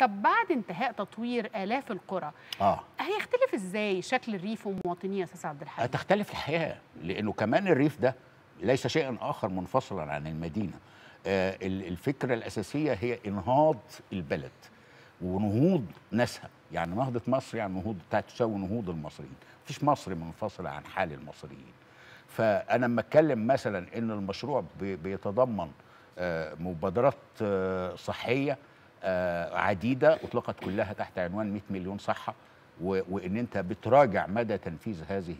طب بعد انتهاء تطوير آلاف القرى آه. هيختلف ازاي شكل الريف ومواطنيه يا استاذ عبد الحميد؟ هتختلف الحياه لانه كمان الريف ده ليس شيئا اخر منفصلا عن المدينه آه الفكره الاساسيه هي انهاض البلد ونهوض ناسها يعني نهضه مصر يعني نهوض تساوي نهوض المصريين مفيش مصر منفصله عن حال المصريين فانا لما اتكلم مثلا ان المشروع بيتضمن آه، مبادرات آه، صحيه آه، عديده اطلقت كلها تحت عنوان 100 مليون صحه وان انت بتراجع مدى تنفيذ هذه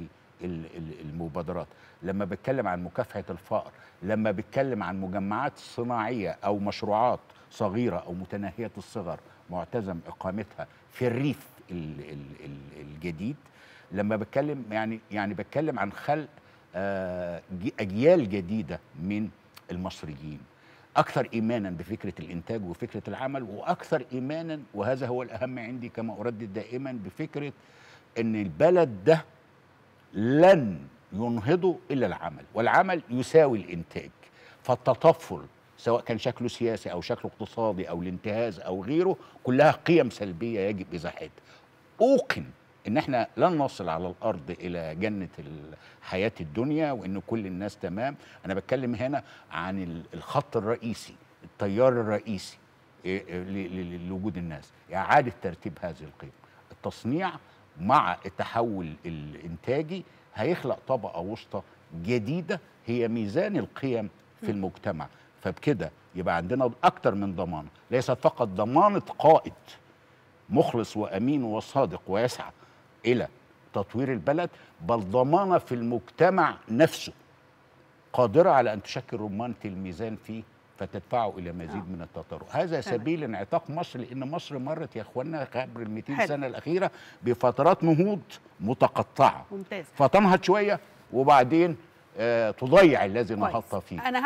المبادرات لما بتكلم عن مكافحه الفقر لما بتكلم عن مجمعات صناعيه او مشروعات صغيره او متناهيه الصغر معتزم اقامتها في الريف الجديد لما بتكلم يعني يعني بتكلم عن خلق آه، اجيال جديده من المصريين أكثر إيمانا بفكرة الإنتاج وفكرة العمل وأكثر إيمانا وهذا هو الأهم عندي كما أردد دائما بفكرة أن البلد ده لن ينهضه إلا العمل والعمل يساوي الإنتاج فالتطفل سواء كان شكله سياسي أو شكله اقتصادي أو الانتهاز أو غيره كلها قيم سلبية يجب إزاحتها أوقن ان احنا لن نصل على الارض الى جنه حياه الدنيا وان كل الناس تمام انا بتكلم هنا عن الخط الرئيسي التيار الرئيسي إيه، إيه، لوجود الناس اعاده ترتيب هذه القيم التصنيع مع التحول الانتاجي هيخلق طبقه وسطى جديده هي ميزان القيم في المجتمع فبكده يبقى عندنا اكتر من ضمانه ليست فقط ضمانه قائد مخلص وامين وصادق ويسعى الى تطوير البلد بل ضمانه في المجتمع نفسه قادره على ان تشكل رمانه الميزان فيه فتدفعه الى مزيد آه. من التطرف هذا سبيل انعتاق مصر لان مصر مرت يا اخوانا قبل ال 200 سنه الاخيره بفترات نهوض متقطعه ممتاز فتنهض شويه وبعدين آه تضيع الذي نهضت فيه أنا